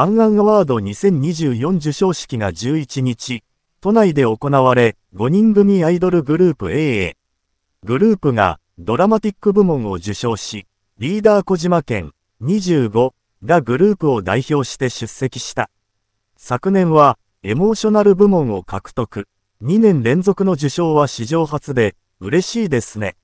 アンアンアワード2024授賞式が11日、都内で行われ、5人組アイドルグループ AA。グループがドラマティック部門を受賞し、リーダー小島県25がグループを代表して出席した。昨年はエモーショナル部門を獲得。2年連続の受賞は史上初で、嬉しいですね。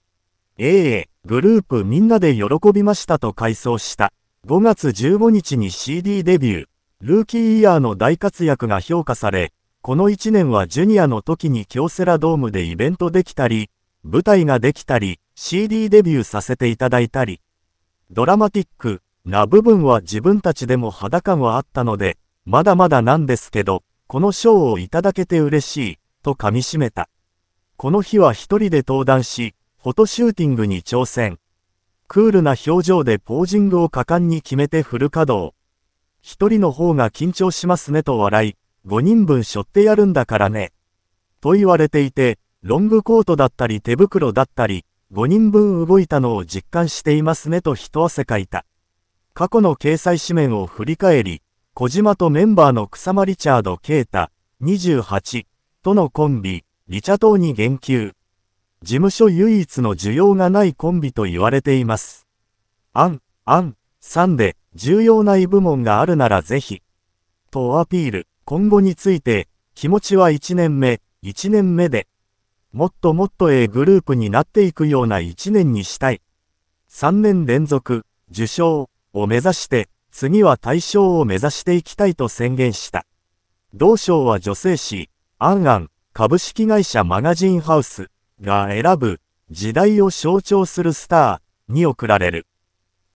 AA、グループみんなで喜びましたと回想した。5月15日に CD デビュー、ルーキーイヤーの大活躍が評価され、この1年はジュニアの時に京セラドームでイベントできたり、舞台ができたり、CD デビューさせていただいたり、ドラマティックな部分は自分たちでも肌感はあったので、まだまだなんですけど、この賞をいただけて嬉しい、と噛み締めた。この日は一人で登壇し、フォトシューティングに挑戦。クールな表情でポージングを果敢に決めてフル稼働。一人の方が緊張しますねと笑い、5人分背負ってやるんだからね。と言われていて、ロングコートだったり手袋だったり、5人分動いたのを実感していますねと一汗かいた。過去の掲載紙面を振り返り、小島とメンバーの草間リチャード・ケータ、28とのコンビ、リチャ島に言及。事務所唯一の需要がないコンビと言われています。アン、アン、サンで重要な異部門があるならぜひ。とアピール、今後について、気持ちは1年目、1年目で、もっともっとええグループになっていくような1年にしたい。3年連続、受賞を目指して、次は大賞を目指していきたいと宣言した。同賞は女性誌、アンアン、株式会社マガジンハウス。が選ぶ時代を象徴するスターに贈られる。